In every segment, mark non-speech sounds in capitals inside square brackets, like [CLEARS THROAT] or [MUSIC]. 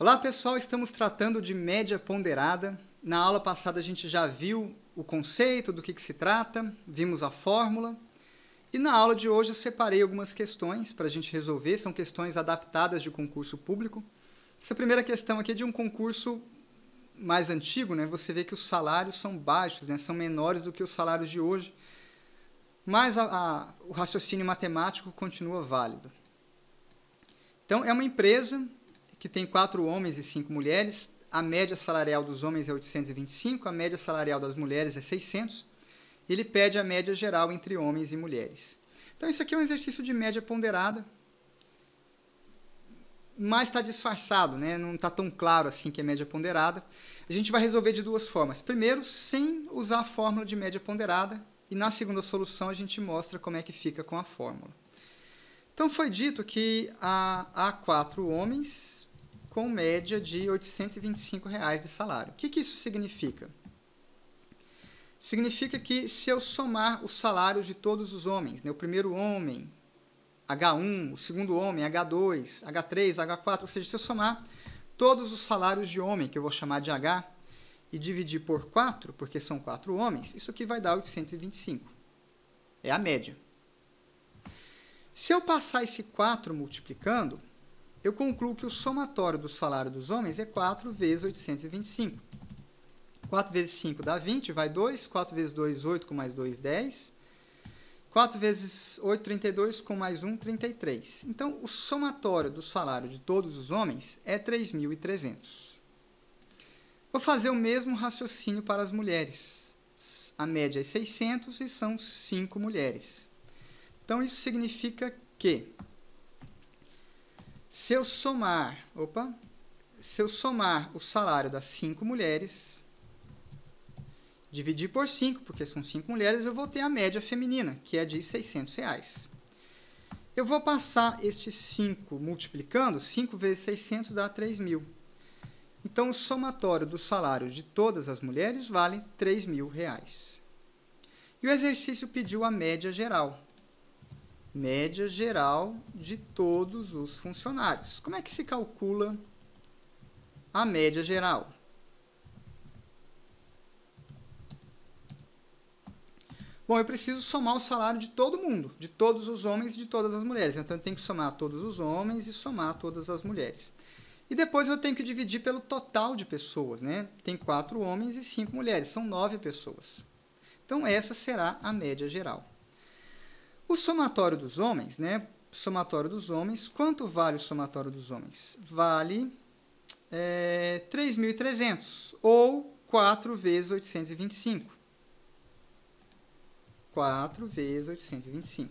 Olá pessoal, estamos tratando de média ponderada. Na aula passada a gente já viu o conceito, do que, que se trata, vimos a fórmula. E na aula de hoje eu separei algumas questões para a gente resolver, são questões adaptadas de concurso público. Essa primeira questão aqui é de um concurso mais antigo, né, você vê que os salários são baixos, né, são menores do que os salários de hoje, mas a, a, o raciocínio matemático continua válido. Então, é uma empresa que tem quatro homens e cinco mulheres, a média salarial dos homens é 825, a média salarial das mulheres é 600, ele pede a média geral entre homens e mulheres. Então, isso aqui é um exercício de média ponderada, mas está disfarçado, né? não está tão claro assim que é média ponderada. A gente vai resolver de duas formas. Primeiro, sem usar a fórmula de média ponderada, e na segunda solução a gente mostra como é que fica com a fórmula. Então foi dito que há, há quatro homens com média de R$ 825 reais de salário. O que, que isso significa? Significa que se eu somar os salários de todos os homens, né, o primeiro homem, H1, o segundo homem, H2, H3, H4, ou seja, se eu somar todos os salários de homem, que eu vou chamar de H, e dividir por 4, porque são 4 homens, isso aqui vai dar 825. É a média. Se eu passar esse 4 multiplicando, eu concluo que o somatório do salário dos homens é 4 vezes 825. 4 vezes 5 dá 20, vai 2. 4 vezes 2, 8, com mais 2, 10. 4 vezes 8, 32, com mais 1, 33. Então, o somatório do salário de todos os homens é 3.300. Vou fazer o mesmo raciocínio para as mulheres. A média é 600 e são 5 mulheres. Então, isso significa que se eu somar, opa, se eu somar o salário das 5 mulheres dividir por 5, porque são 5 mulheres, eu vou ter a média feminina, que é de 600 reais. Eu vou passar este 5 multiplicando, 5 vezes 600 dá 3 mil. Então, o somatório do salário de todas as mulheres vale 3 mil reais. E o exercício pediu a média geral. Média geral de todos os funcionários. Como é que se calcula a média geral? Bom, eu preciso somar o salário de todo mundo, de todos os homens e de todas as mulheres. Então eu tenho que somar todos os homens e somar todas as mulheres. E depois eu tenho que dividir pelo total de pessoas, né? Tem quatro homens e cinco mulheres, são nove pessoas. Então essa será a média geral. O somatório dos homens, né? Somatório dos homens, quanto vale o somatório dos homens? Vale é, eh, 3.300 ou 4 vezes 825. 4 vezes 825.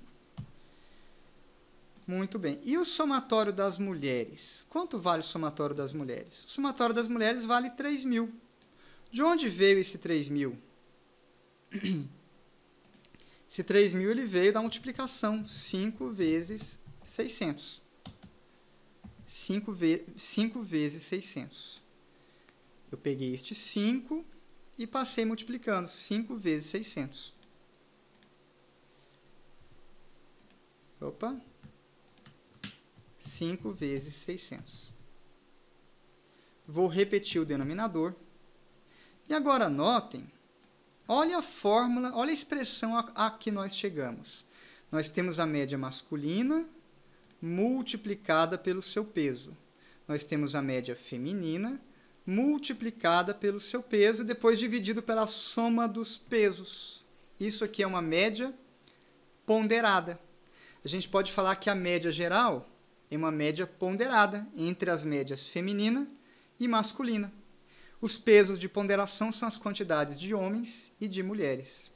Muito bem. E o somatório das mulheres? Quanto vale o somatório das mulheres? O somatório das mulheres vale 3 mil. De onde veio esse 3 mil? [CLEARS THROAT] Esse 3 mil ele veio da multiplicação 5 vezes 600. 5, ve 5 vezes 600. Eu peguei este 5 e passei multiplicando 5 vezes 600. Opa. 5 vezes 600. Vou repetir o denominador. E agora notem, olha a fórmula, olha a expressão a, a que nós chegamos. Nós temos a média masculina multiplicada pelo seu peso. Nós temos a média feminina multiplicada pelo seu peso e depois dividido pela soma dos pesos. Isso aqui é uma média ponderada a gente pode falar que a média geral é uma média ponderada entre as médias feminina e masculina. Os pesos de ponderação são as quantidades de homens e de mulheres.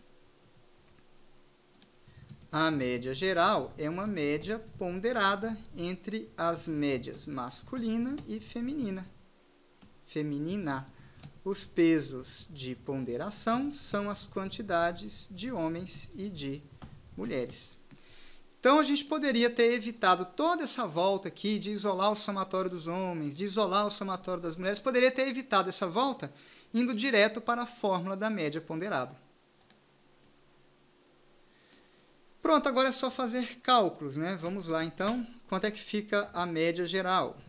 A média geral é uma média ponderada entre as médias masculina e feminina. Feminina. Os pesos de ponderação são as quantidades de homens e de mulheres. Então a gente poderia ter evitado toda essa volta aqui de isolar o somatório dos homens, de isolar o somatório das mulheres, poderia ter evitado essa volta indo direto para a fórmula da média ponderada. Pronto, agora é só fazer cálculos, né? Vamos lá então. Quanto é que fica a média geral?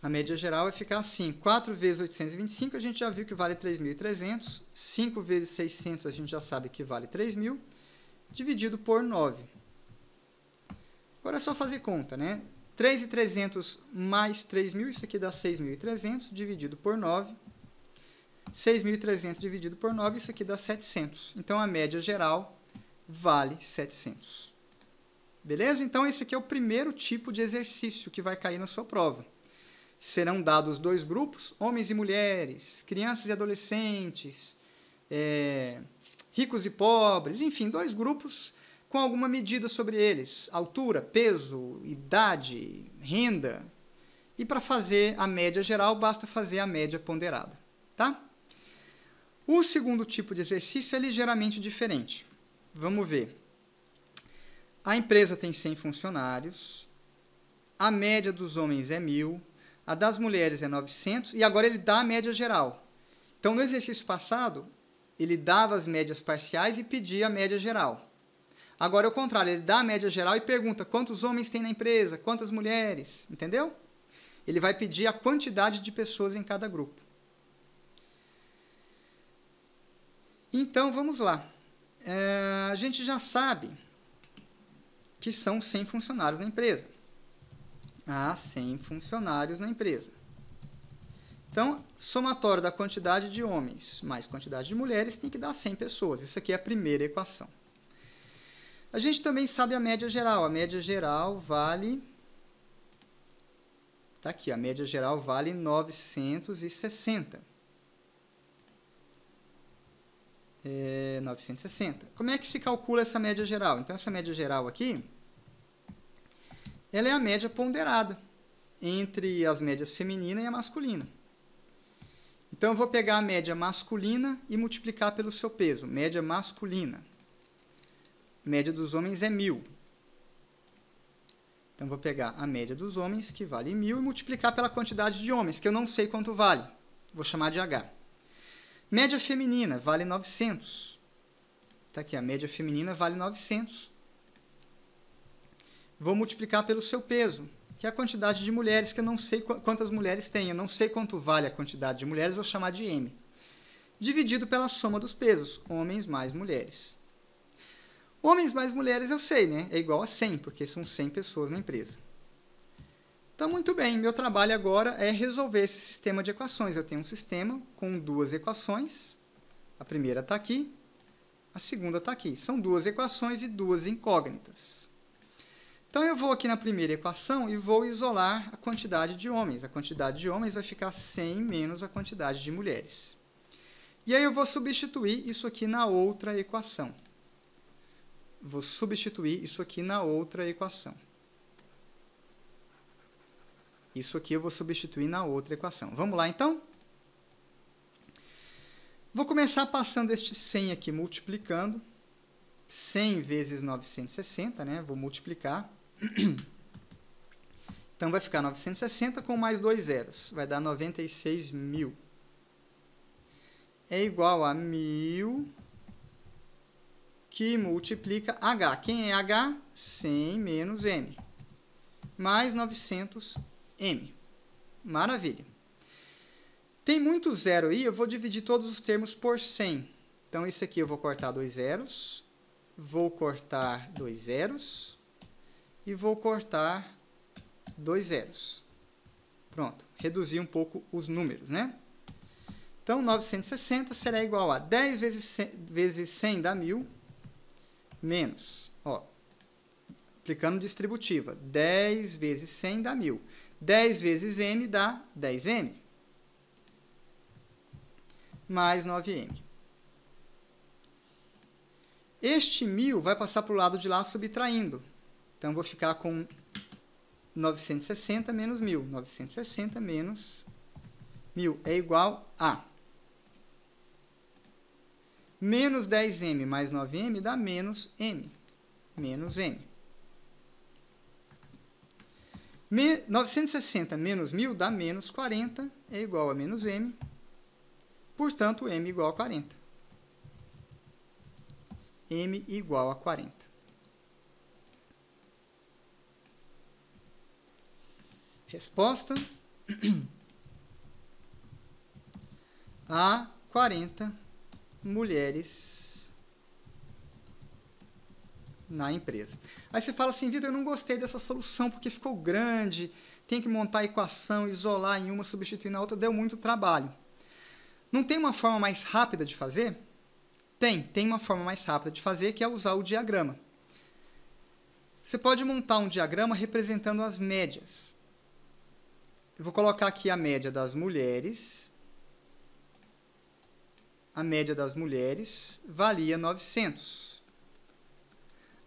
A média geral vai ficar assim, 4 vezes 825 a gente já viu que vale 3.300, 5 vezes 600 a gente já sabe que vale 3.000, dividido por 9. Agora é só fazer conta, né? 3,300 mais 3.000, isso aqui dá 6.300, dividido por 9. 6.300 dividido por 9, isso aqui dá 700. Então, a média geral vale 700. Beleza? Então, esse aqui é o primeiro tipo de exercício que vai cair na sua prova. Serão dados dois grupos, homens e mulheres, crianças e adolescentes, é, ricos e pobres, enfim, dois grupos com alguma medida sobre eles: altura, peso, idade, renda. E para fazer a média geral, basta fazer a média ponderada, tá? O segundo tipo de exercício é ligeiramente diferente. Vamos ver. A empresa tem 100 funcionários, a média dos homens é 1.000, a das mulheres é 900, e agora ele dá a média geral. Então, no exercício passado, ele dava as médias parciais e pedia a média geral. Agora é o contrário, ele dá a média geral e pergunta quantos homens tem na empresa, quantas mulheres, entendeu? Ele vai pedir a quantidade de pessoas em cada grupo. Então vamos lá. É, a gente já sabe que são 100 funcionários na empresa. Há 100 funcionários na empresa. Então, somatório da quantidade de homens mais quantidade de mulheres tem que dar 100 pessoas. Isso aqui é a primeira equação. A gente também sabe a média geral. A média geral vale... Está aqui, a média geral vale 960. É, 960. Como é que se calcula essa média geral? Então, essa média geral aqui, ela é a média ponderada entre as médias feminina e a masculina. Então eu vou pegar a média masculina e multiplicar pelo seu peso. Média masculina. Média dos homens é mil. Então vou pegar a média dos homens, que vale mil, e multiplicar pela quantidade de homens, que eu não sei quanto vale. Vou chamar de H. Média feminina vale 900. Está aqui, a média feminina vale 900. Vou multiplicar pelo seu peso que é a quantidade de mulheres, que eu não sei quantas mulheres tem, eu não sei quanto vale a quantidade de mulheres, vou chamar de M, dividido pela soma dos pesos, homens mais mulheres. Homens mais mulheres eu sei, né? É igual a 100, porque são 100 pessoas na empresa. Então, muito bem, meu trabalho agora é resolver esse sistema de equações. Eu tenho um sistema com duas equações. A primeira está aqui, a segunda está aqui. São duas equações e duas incógnitas. Então eu vou aqui na primeira equação e vou isolar a quantidade de homens. A quantidade de homens vai ficar 100 menos a quantidade de mulheres. E aí eu vou substituir isso aqui na outra equação. Vou substituir isso aqui na outra equação. Isso aqui eu vou substituir na outra equação. Vamos lá, então? Vou começar passando este 100 aqui, multiplicando. 100 vezes 960, né? Vou multiplicar. [CLEARS THROAT] Então vai ficar 960 com mais dois zeros. Vai dar 96 mil. É igual a mil que multiplica H. Quem é H? 100 menos M. Mais 900M. Maravilha. Tem muito zero aí, eu vou dividir todos os termos por 100. Então, esse aqui eu vou cortar dois zeros. Vou cortar dois zeros e vou cortar dois zeros. Pronto, reduzi um pouco os números, né? Então, 960 será igual a 10 vezes 100, vezes 100 dá 1.000, menos, ó, aplicando distributiva, 10 vezes 100 dá 1.000. 10 vezes m dá 10m, mais 9m. Este 1.000 vai passar para o lado de lá subtraindo. Então, eu vou ficar com 960 menos 1.000. 960 menos 1.000 é igual a... Menos 10m mais 9m dá menos m. Menos m. Me, 960 menos 1.000 dá menos 40, é igual a menos m. Portanto, m igual a 40. m igual a 40. Resposta: há [CLEARS THROAT] 40 mulheres na empresa. Aí você fala assim, Vitor, eu não gostei dessa solução porque ficou grande, tem que montar a equação, isolar em uma, substituir na outra, deu muito trabalho. Não tem uma forma mais rápida de fazer? Tem, tem uma forma mais rápida de fazer que é usar o diagrama. Você pode montar um diagrama representando as médias. Eu vou colocar aqui a média das mulheres. A média das mulheres valia 900.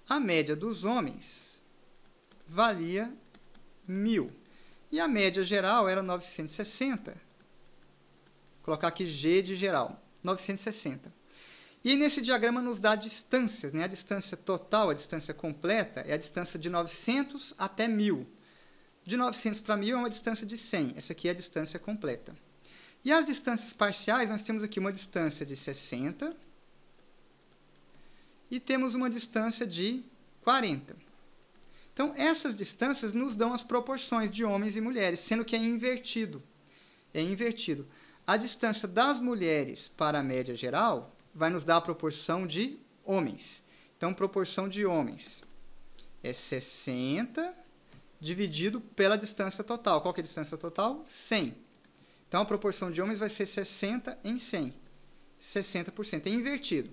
A média dos homens valia 1000. E a média geral era 960. Vou colocar aqui G de geral, 960. E nesse diagrama nos dá distâncias, né? A distância total, a distância completa, é a distância de 900 até 1000. De 900 para 1000 é uma distância de 100. Essa aqui é a distância completa. E as distâncias parciais, nós temos aqui uma distância de 60 e temos uma distância de 40. Então, essas distâncias nos dão as proporções de homens e mulheres, sendo que é invertido. É invertido. A distância das mulheres para a média geral vai nos dar a proporção de homens. Então, proporção de homens é 60 dividido pela distância total. Qual é a distância total? 100. Então, a proporção de homens vai ser 60 em 100. 60%. É invertido.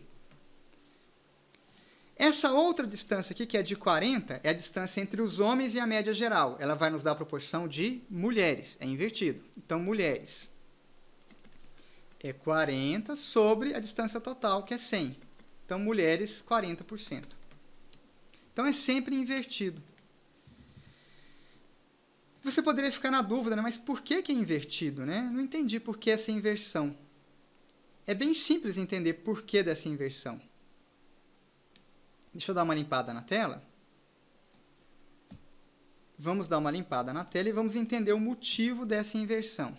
Essa outra distância aqui, que é de 40, é a distância entre os homens e a média geral. Ela vai nos dar a proporção de mulheres. É invertido. Então, mulheres é 40 sobre a distância total, que é 100. Então, mulheres, 40%. Então, é sempre invertido. Você poderia ficar na dúvida, né? mas por que, que é invertido? Né? Não entendi por que essa inversão. É bem simples entender por que dessa inversão. Deixa eu dar uma limpada na tela. Vamos dar uma limpada na tela e vamos entender o motivo dessa inversão.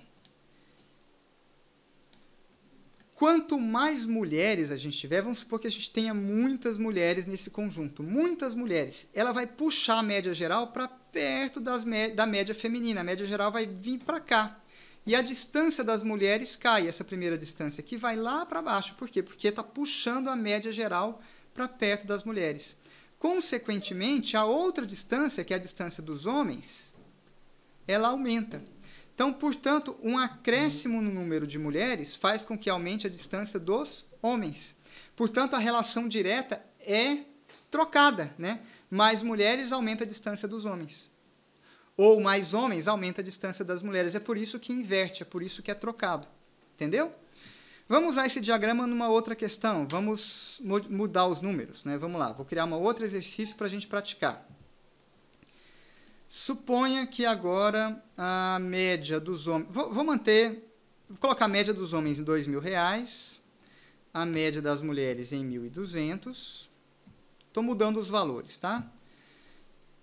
Quanto mais mulheres a gente tiver, vamos supor que a gente tenha muitas mulheres nesse conjunto, muitas mulheres, ela vai puxar a média geral para perto das, da média feminina. A média geral vai vir para cá. E a distância das mulheres cai, essa primeira distância, que vai lá para baixo. Por quê? Porque está puxando a média geral para perto das mulheres. Consequentemente, a outra distância, que é a distância dos homens, ela aumenta. Então, portanto, um acréscimo no número de mulheres faz com que aumente a distância dos homens. Portanto, a relação direta é trocada, né? mais mulheres aumenta a distância dos homens. Ou mais homens aumenta a distância das mulheres. É por isso que inverte, é por isso que é trocado. Entendeu? Vamos usar esse diagrama numa outra questão. Vamos mudar os números, né? Vamos lá. Vou criar um outro exercício para a gente praticar. Suponha que agora a média dos homens... Vou, vou, manter... Vou colocar a média dos homens em R$ 2.000, a média das mulheres em 1.200 Estou mudando os valores, tá?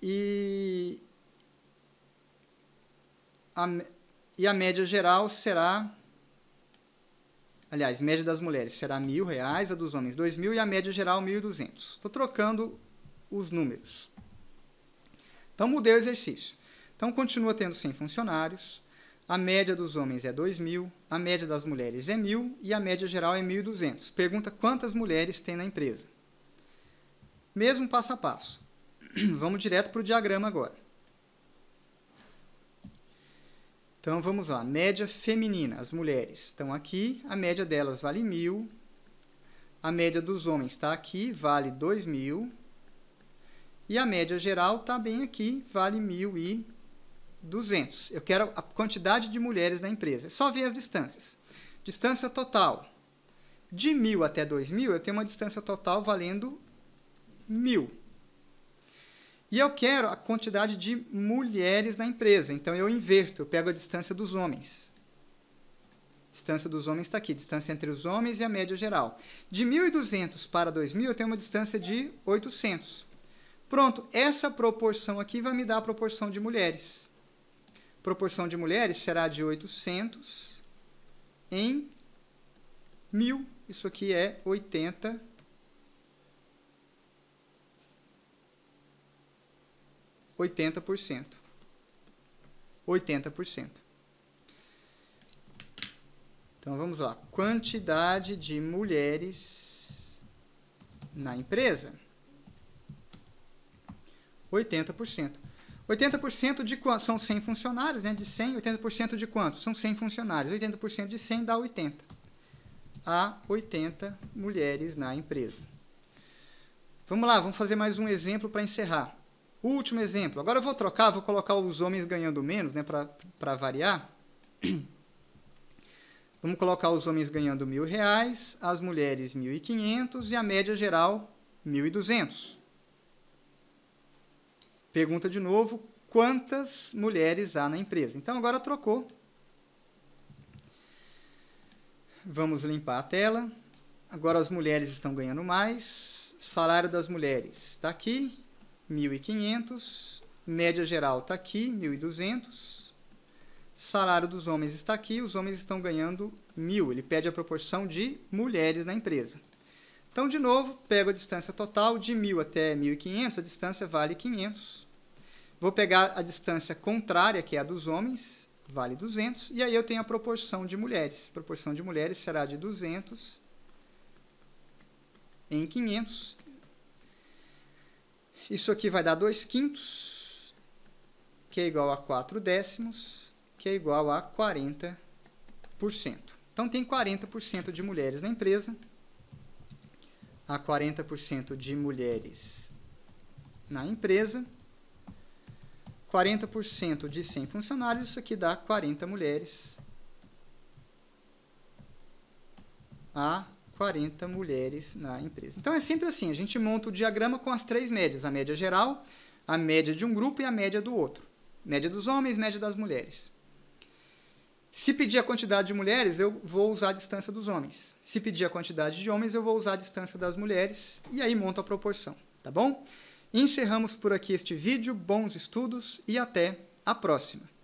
E a, e a média geral será, aliás, média das mulheres será mil reais, a dos homens dois mil e a média geral mil e duzentos. Estou trocando os números. Então mudei o exercício. Então continua tendo 100 funcionários. A média dos homens é 2.000, a média das mulheres é 1.000 e a média geral é 1.200. Pergunta quantas mulheres tem na empresa. Mesmo passo a passo. [CLEARS THROAT] Vamos direto para o diagrama agora. Então vamos lá, média feminina, as mulheres estão aqui, a média delas vale mil, a média dos homens está aqui, vale dois mil, e a média geral está bem aqui, vale mil e Eu quero a quantidade de mulheres na empresa. É só ver as distâncias. Distância total. De 1.000 até 2.000, eu tenho uma distância total valendo mil. E eu quero a quantidade de mulheres na empresa. Então eu inverto, eu pego a distância dos homens. Distância dos homens está aqui, distância entre os homens e a média geral. De 1.200 para 2.000, eu tenho uma distância de 800. Pronto, essa proporção aqui vai me dar a proporção de mulheres. Proporção de mulheres será de 800 em 1.000. Isso aqui é 80 80%. Então vamos lá. Quantidade de mulheres na empresa. 80%. 80% de quanto? São 100 funcionários, né? De 100, 80% de quanto? São 100 funcionários. 80% de 100 dá 80. Há 80 mulheres na empresa. Vamos lá, vamos fazer mais um exemplo para encerrar. Último exemplo. Agora eu vou trocar, vou colocar os homens ganhando menos, né, para variar. [CLEARS THROAT] Vamos colocar os homens ganhando mil reais, as mulheres 1.500 e a média geral 1.200. Pergunta de novo, quantas mulheres há na empresa? Então agora trocou. Vamos limpar a tela. Agora as mulheres estão ganhando mais. Salário das mulheres está aqui. 1.500. Média geral está aqui, 1.200. Salário dos homens está aqui, os homens estão ganhando 1.000. Ele pede a proporção de mulheres na empresa. Então, de novo, pego a distância total de 1.000 até 1.500, a distância vale 500. Vou pegar a distância contrária, que é a dos homens, vale 200. E aí eu tenho a proporção de mulheres. A proporção de mulheres será de 200 em 500. Isso aqui vai dar 2 quintos, que é igual a 4 décimos, que é igual a 40%. Então, tem 40% de mulheres na empresa, Há 40% de mulheres na empresa, 40% de 100 funcionários, isso aqui dá 40 mulheres a 40 mulheres na empresa. Então é sempre assim, a gente monta o diagrama com as três médias, a média geral, a média de um grupo e a média do outro. Média dos homens, média das mulheres. Se pedir a quantidade de mulheres, eu vou usar a distância dos homens. Se pedir a quantidade de homens, eu vou usar a distância das mulheres e aí monto a proporção, tá bom? Encerramos por aqui este vídeo, bons estudos e até a próxima.